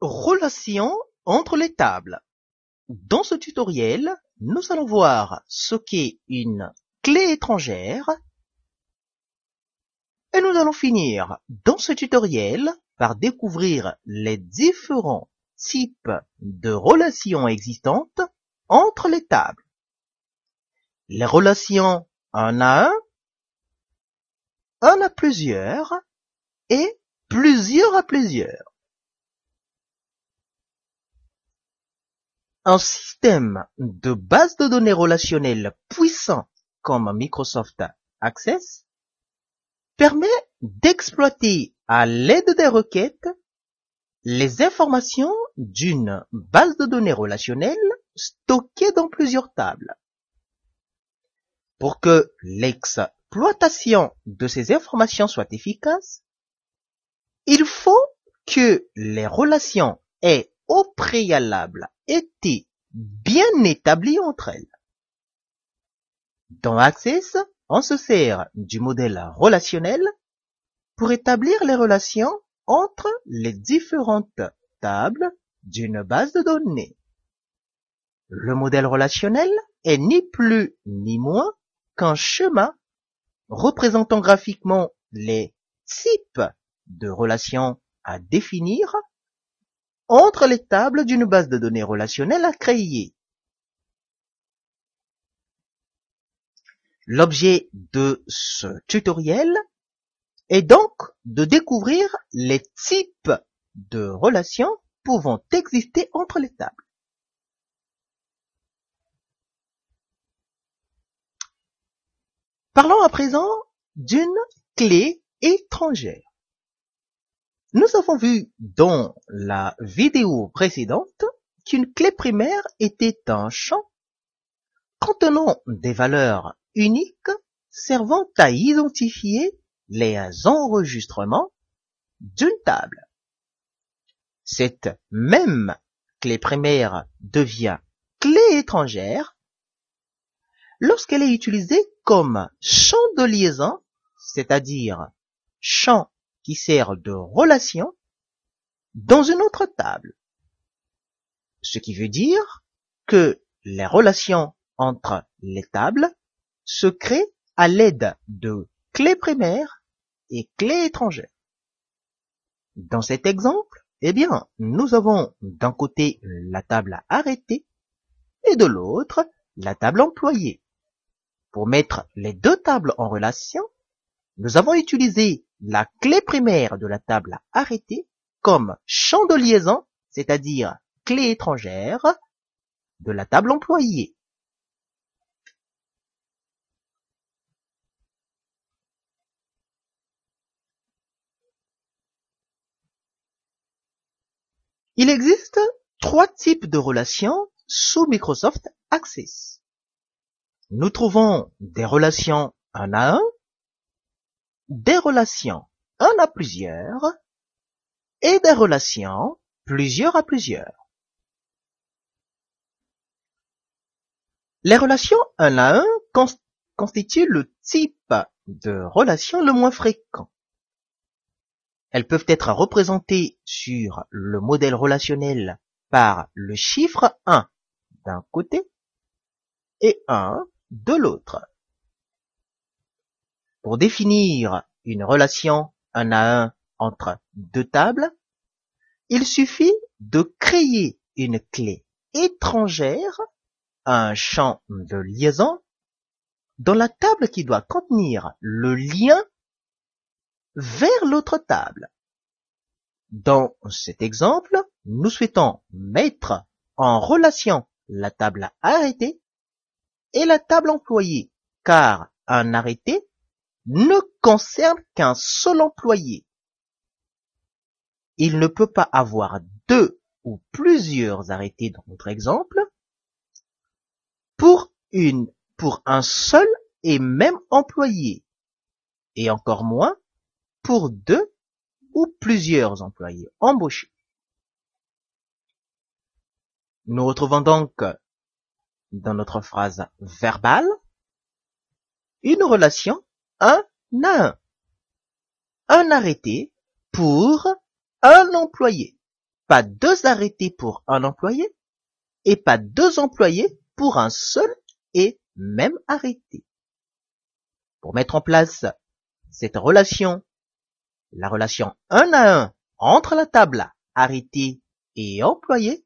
Relations entre les tables Dans ce tutoriel, nous allons voir ce qu'est une clé étrangère et nous allons finir dans ce tutoriel par découvrir les différents types de relations existantes entre les tables. Les relations un à un, un à plusieurs et plusieurs à plusieurs. Un système de base de données relationnelle puissant comme Microsoft Access permet d'exploiter à l'aide des requêtes les informations d'une base de données relationnelle stockée dans plusieurs tables. Pour que l'exploitation de ces informations soit efficace, il faut que les relations aient au préalable étaient bien établies entre elles. Dans Access, on se sert du modèle relationnel pour établir les relations entre les différentes tables d'une base de données. Le modèle relationnel est ni plus ni moins qu'un schéma représentant graphiquement les types de relations à définir entre les tables d'une base de données relationnelle à créer. L'objet de ce tutoriel est donc de découvrir les types de relations pouvant exister entre les tables. Parlons à présent d'une clé étrangère. Nous avons vu dans la vidéo précédente qu'une clé primaire était un champ contenant des valeurs uniques servant à identifier les enregistrements d'une table. Cette même clé primaire devient clé étrangère lorsqu'elle est utilisée comme champ de liaison, c'est-à-dire champ qui sert de relation dans une autre table, ce qui veut dire que les relations entre les tables se créent à l'aide de clés primaires et clés étrangères. Dans cet exemple, eh bien, nous avons d'un côté la table arrêtée et de l'autre la table employée. Pour mettre les deux tables en relation, nous avons utilisé la clé primaire de la table arrêtée arrêter comme champ de liaison, c'est-à-dire clé étrangère, de la table employée. Il existe trois types de relations sous Microsoft Access. Nous trouvons des relations un à un, des relations un à plusieurs et des relations plusieurs à plusieurs. Les relations un à un constituent le type de relation le moins fréquent. Elles peuvent être représentées sur le modèle relationnel par le chiffre 1 d'un côté et 1 de l'autre. Pour définir une relation un à un entre deux tables, il suffit de créer une clé étrangère un champ de liaison dans la table qui doit contenir le lien vers l'autre table. Dans cet exemple, nous souhaitons mettre en relation la table arrêtée et la table employée, car un arrêté ne concerne qu'un seul employé. Il ne peut pas avoir deux ou plusieurs arrêtés dans notre exemple pour une, pour un seul et même employé et encore moins pour deux ou plusieurs employés embauchés. Nous retrouvons donc dans notre phrase verbale une relation un à un, un arrêté pour un employé, pas deux arrêtés pour un employé et pas deux employés pour un seul et même arrêté. Pour mettre en place cette relation, la relation un à un entre la table arrêté et employé,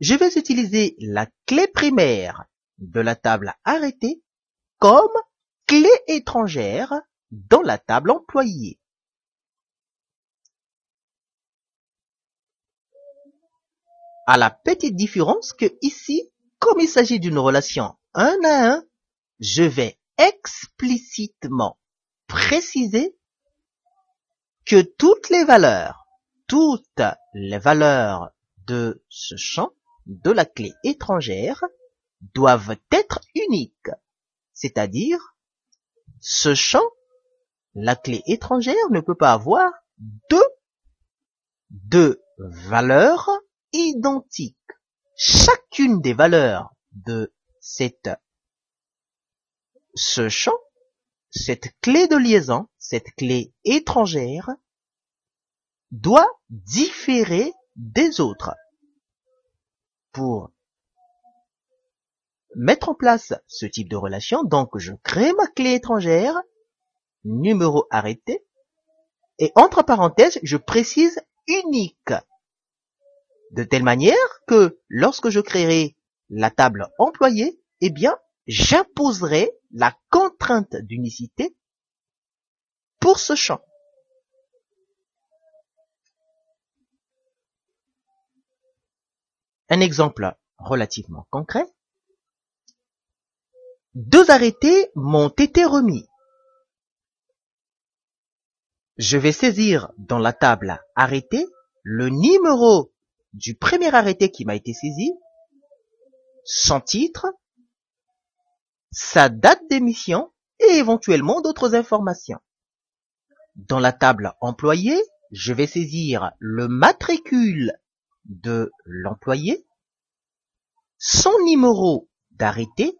je vais utiliser la clé primaire de la table arrêtée comme clé étrangère dans la table employée. À la petite différence que ici, comme il s'agit d'une relation un à un, je vais explicitement préciser que toutes les valeurs, toutes les valeurs de ce champ, de la clé étrangère, doivent être uniques, c'est-à-dire ce champ, la clé étrangère ne peut pas avoir deux, deux valeurs identiques. Chacune des valeurs de cette, ce champ, cette clé de liaison, cette clé étrangère, doit différer des autres. Pour mettre en place ce type de relation. Donc, je crée ma clé étrangère, numéro arrêté, et entre parenthèses, je précise unique. De telle manière que lorsque je créerai la table employée, eh bien, j'imposerai la contrainte d'unicité pour ce champ. Un exemple relativement concret. Deux arrêtés m'ont été remis. Je vais saisir dans la table arrêté le numéro du premier arrêté qui m'a été saisi, son titre, sa date d'émission et éventuellement d'autres informations. Dans la table employé, je vais saisir le matricule de l'employé, son numéro d'arrêté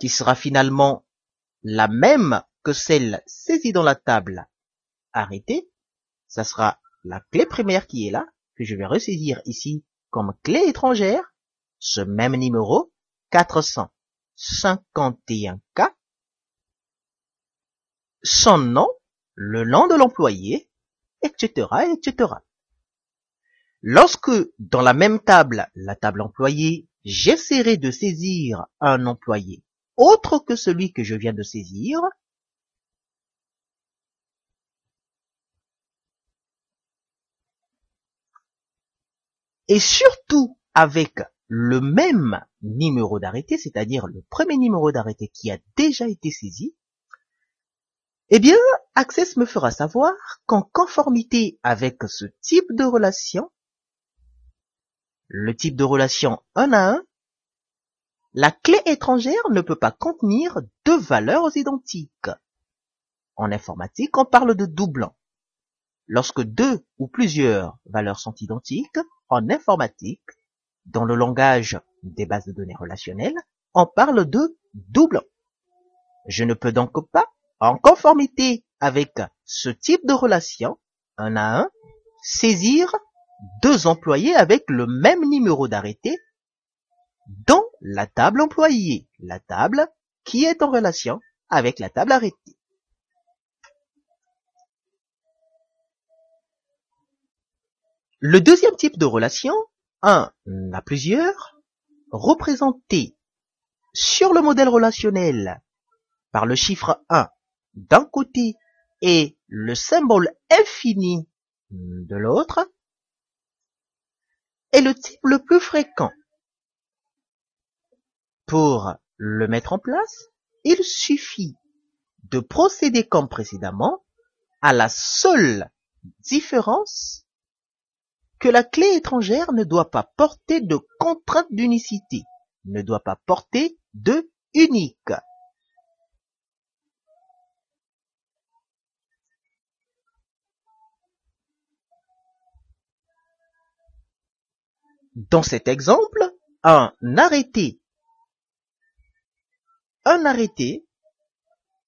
qui sera finalement la même que celle saisie dans la table arrêtée, ça sera la clé primaire qui est là, que je vais ressaisir ici comme clé étrangère, ce même numéro 451K, son nom, le nom de l'employé, etc., etc. Lorsque dans la même table, la table employée, j'essaierai de saisir un employé autre que celui que je viens de saisir. Et surtout avec le même numéro d'arrêté, c'est-à-dire le premier numéro d'arrêté qui a déjà été saisi, eh bien, Access me fera savoir qu'en conformité avec ce type de relation, le type de relation 1 à 1, la clé étrangère ne peut pas contenir deux valeurs identiques. En informatique, on parle de doublant. Lorsque deux ou plusieurs valeurs sont identiques, en informatique, dans le langage des bases de données relationnelles, on parle de doublant. Je ne peux donc pas, en conformité avec ce type de relation, un à un, saisir deux employés avec le même numéro d'arrêté dans la table employée, la table qui est en relation avec la table arrêtée. Le deuxième type de relation, un à plusieurs, représenté sur le modèle relationnel par le chiffre 1 d'un côté et le symbole infini de l'autre, est le type le plus fréquent pour le mettre en place, il suffit de procéder comme précédemment à la seule différence que la clé étrangère ne doit pas porter de contrainte d'unicité, ne doit pas porter de unique. Dans cet exemple, un arrêté un arrêté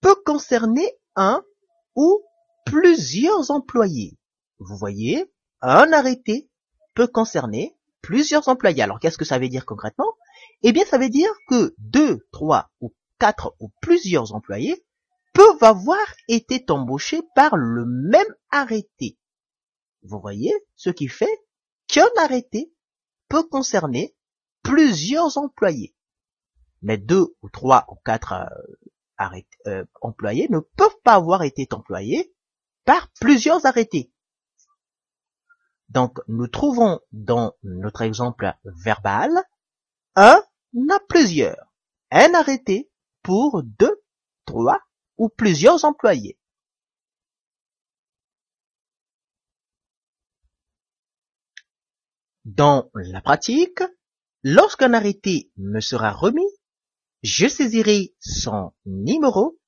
peut concerner un ou plusieurs employés. Vous voyez, un arrêté peut concerner plusieurs employés. Alors qu'est-ce que ça veut dire concrètement Eh bien, ça veut dire que deux, trois ou quatre ou plusieurs employés peuvent avoir été embauchés par le même arrêté. Vous voyez, ce qui fait qu'un arrêté peut concerner plusieurs employés mais deux ou trois ou quatre euh, arrêt, euh, employés ne peuvent pas avoir été employés par plusieurs arrêtés. Donc nous trouvons dans notre exemple verbal un à plusieurs, un arrêté pour deux, trois ou plusieurs employés. Dans la pratique, lorsqu'un arrêté me sera remis, je saisirai son numéro,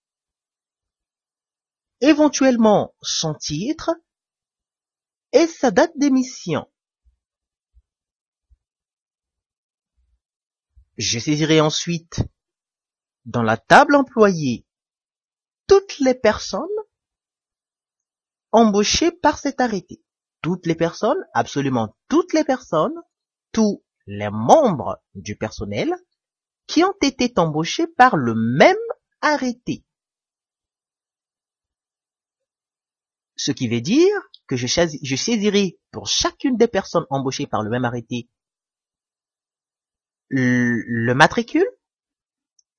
éventuellement son titre et sa date d'émission. Je saisirai ensuite dans la table employée toutes les personnes embauchées par cet arrêté. Toutes les personnes, absolument toutes les personnes, tous les membres du personnel, qui ont été embauchés par le même arrêté. Ce qui veut dire que je, saisirai pour chacune des personnes embauchées par le même arrêté le, matricule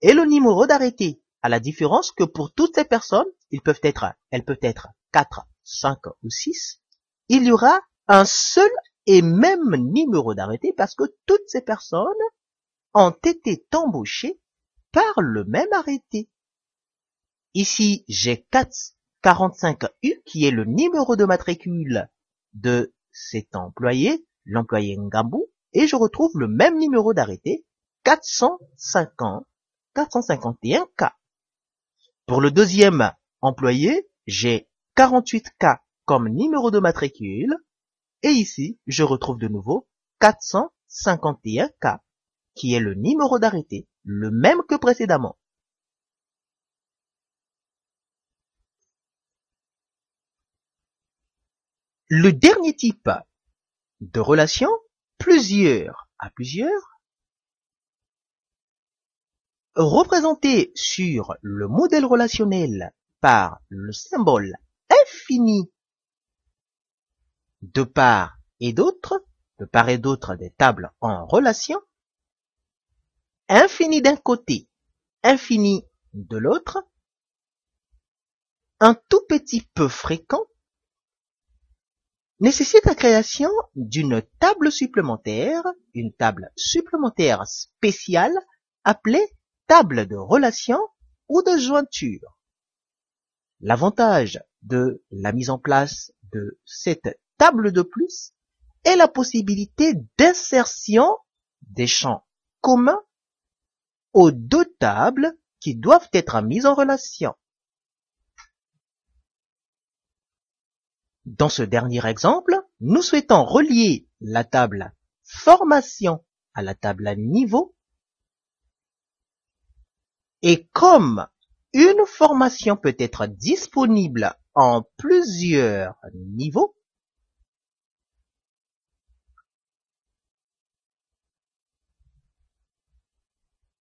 et le numéro d'arrêté, à la différence que pour toutes ces personnes, ils peuvent être, elles peuvent être 4, 5 ou 6, il y aura un seul et même numéro d'arrêté parce que toutes ces personnes ont été embauchés par le même arrêté. Ici, j'ai 445U qui est le numéro de matricule de cet employé, l'employé Ngambu, et je retrouve le même numéro d'arrêté, 450, 451K. Pour le deuxième employé, j'ai 48K comme numéro de matricule, et ici, je retrouve de nouveau 451K qui est le numéro d'arrêté, le même que précédemment. Le dernier type de relation, plusieurs à plusieurs, représenté sur le modèle relationnel par le symbole infini de part et d'autre, de part et d'autre des tables en relation, infini d'un côté, infini de l'autre, un tout petit peu fréquent, nécessite la création d'une table supplémentaire, une table supplémentaire spéciale appelée table de relation ou de jointure. L'avantage de la mise en place de cette table de plus est la possibilité d'insertion des champs communs aux deux tables qui doivent être mises en relation. Dans ce dernier exemple, nous souhaitons relier la table formation à la table niveau. Et comme une formation peut être disponible en plusieurs niveaux,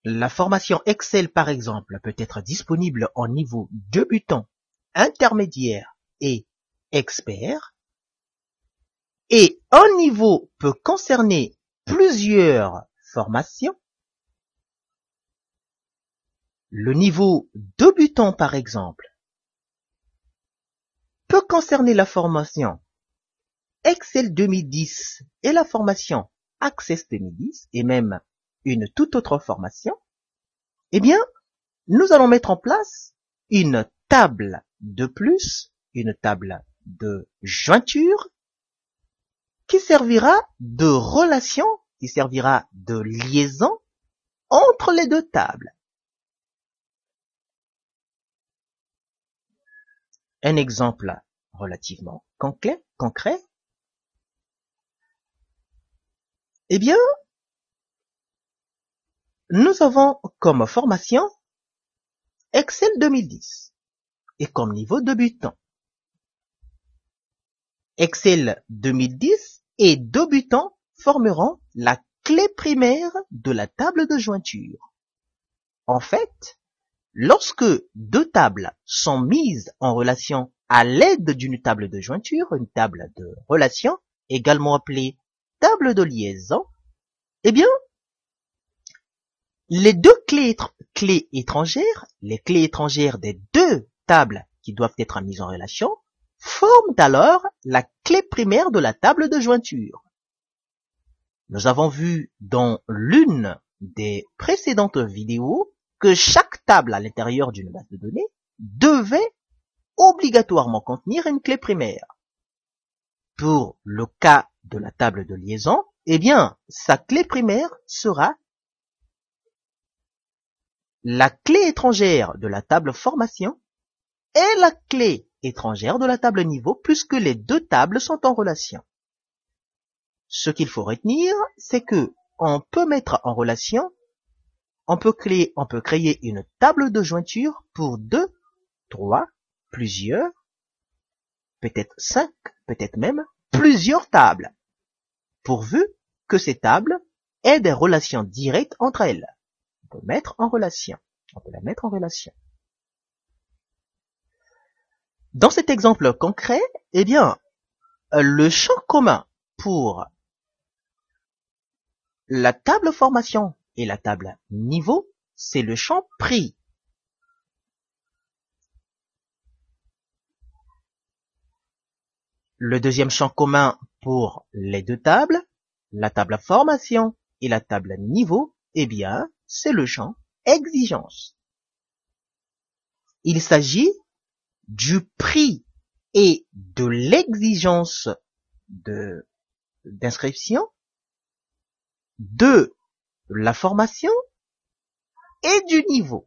La formation Excel par exemple peut être disponible en niveau débutant, intermédiaire et expert, et un niveau peut concerner plusieurs formations. Le niveau débutant, par exemple, peut concerner la formation Excel 2010 et la formation Access 2010 et même une toute autre formation, eh bien, nous allons mettre en place une table de plus, une table de jointure, qui servira de relation, qui servira de liaison entre les deux tables. Un exemple relativement concret, concret. Eh bien, nous avons comme formation Excel 2010 et comme niveau débutant. Excel 2010 et débutant formeront la clé primaire de la table de jointure. En fait, lorsque deux tables sont mises en relation à l'aide d'une table de jointure, une table de relation, également appelée table de liaison, eh bien, les deux clés, étrangères, les clés étrangères des deux tables qui doivent être mises en relation, forment alors la clé primaire de la table de jointure. Nous avons vu dans l'une des précédentes vidéos que chaque table à l'intérieur d'une base de données devait obligatoirement contenir une clé primaire. Pour le cas de la table de liaison, eh bien, sa clé primaire sera la clé étrangère de la table formation est la clé étrangère de la table niveau puisque les deux tables sont en relation. Ce qu'il faut retenir, c'est que on peut mettre en relation, on peut créer, créer une table de jointure pour deux, trois, plusieurs, peut-être cinq, peut-être même plusieurs tables, pourvu que ces tables aient des relations directes entre elles. On peut mettre en relation. On peut la mettre en relation. Dans cet exemple concret, eh bien, le champ commun pour la table formation et la table niveau, c'est le champ prix. Le deuxième champ commun pour les deux tables, la table formation et la table niveau, eh bien, c'est le champ exigence. Il s'agit du prix et de l'exigence de d'inscription, de la formation et du niveau.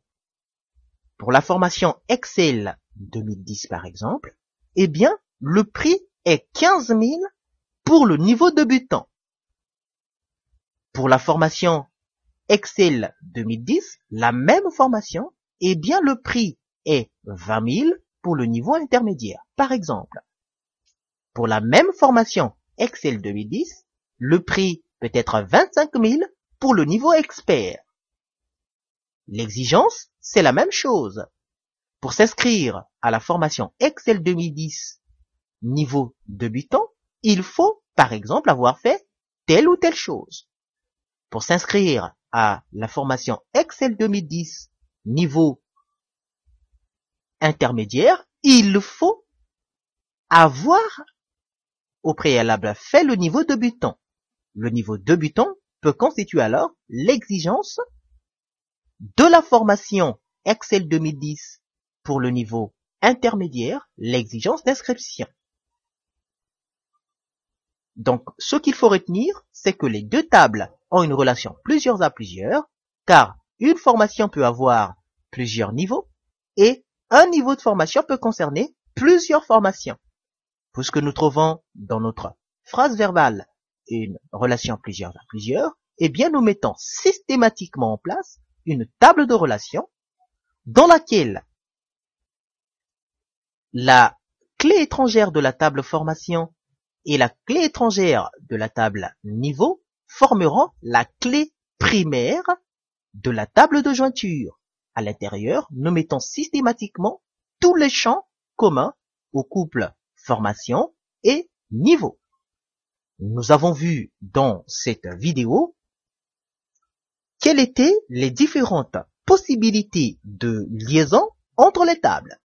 Pour la formation Excel 2010 par exemple, eh bien, le prix est 15 000 pour le niveau débutant. Pour la formation Excel 2010, la même formation, et eh bien le prix est 20 000 pour le niveau intermédiaire. Par exemple, pour la même formation Excel 2010, le prix peut être 25 000 pour le niveau expert. L'exigence, c'est la même chose. Pour s'inscrire à la formation Excel 2010 niveau débutant, il faut, par exemple, avoir fait telle ou telle chose. Pour s'inscrire à la formation Excel 2010 niveau intermédiaire, il faut avoir au préalable fait le niveau débutant. Le niveau débutant peut constituer alors l'exigence de la formation Excel 2010 pour le niveau intermédiaire, l'exigence d'inscription. Donc, ce qu'il faut retenir, c'est que les deux tables ont une relation plusieurs à plusieurs, car une formation peut avoir plusieurs niveaux, et un niveau de formation peut concerner plusieurs formations. Puisque nous trouvons dans notre phrase verbale une relation plusieurs à plusieurs, eh bien nous mettons systématiquement en place une table de relation dans laquelle la clé étrangère de la table formation et la clé étrangère de la table niveau formeront la clé primaire de la table de jointure, à l'intérieur nous mettons systématiquement tous les champs communs au couple formation et niveau. Nous avons vu dans cette vidéo quelles étaient les différentes possibilités de liaison entre les tables.